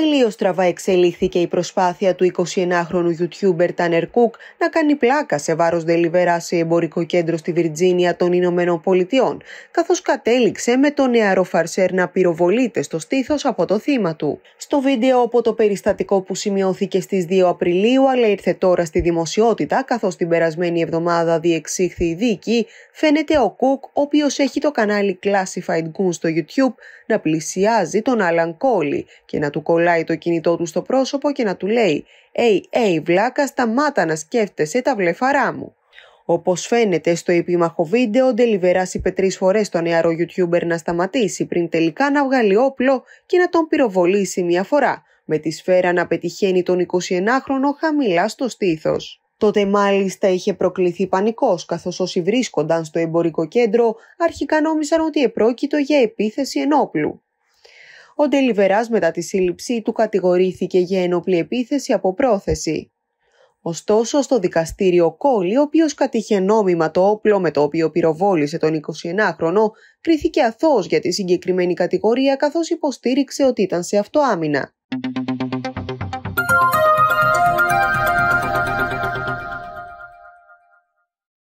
Τελείως στραβά εξελίχθηκε η προσπάθεια του 21 χρονου YouTuber Tanner Cook να κάνει πλάκα σε βάρος Δελιβερά σε εμπορικό κέντρο στη Βιρτζίνια των Ηνωμένων Πολιτειών, καθώς κατέληξε με τον νεαρό Φαρσέρ να πυροβολείται στο στήθος από το θύμα του. Στο βίντεο από το περιστατικό που σημειώθηκε στις 2 Απριλίου, αλλά ήρθε τώρα στη δημοσιότητα, καθώς την περασμένη εβδομάδα διεξήχθη η δίκη, φαίνεται ο Cook, ο οποίος έχει το κανάλι Classified Goons στο YouTube, να πλησιάζει τον Alan Κόλλη και να του κολλάει κολλάει το κινητό του στο πρόσωπο και να του λέει «Ει, ει, βλάκα, σταμάτα να σκέφτεσαι τα βλεφαρά μου». Όπως φαίνεται στο επίμαχο βίντεο, Ντελιβεράς είπε τρεις φορές στο νεαρό YouTuber να σταματήσει πριν τελικά να βγάλει όπλο και να τον πυροβολήσει μία φορά, με τη σφαίρα να πετυχαίνει τον 21χρονο χαμηλά στο στήθος. Τότε μάλιστα είχε προκληθεί πανικός καθώς όσοι βρίσκονταν στο εμπορικό κέντρο αρχικά νόμιζαν ότι επρόκειτο για επίθεση ενόπλου. Ο Ντελιβεράς μετά τη σύλληψή του κατηγορήθηκε για ενόπλη επίθεση από πρόθεση. Ωστόσο, στο δικαστήριο Κόλλη, ο οποίος κατήχε νόμιμα το όπλο με το οποίο πυροβόλησε τον 21 χρονο κρίθηκε αθώος για τη συγκεκριμένη κατηγορία καθώς υποστήριξε ότι ήταν σε αυτοάμυνα.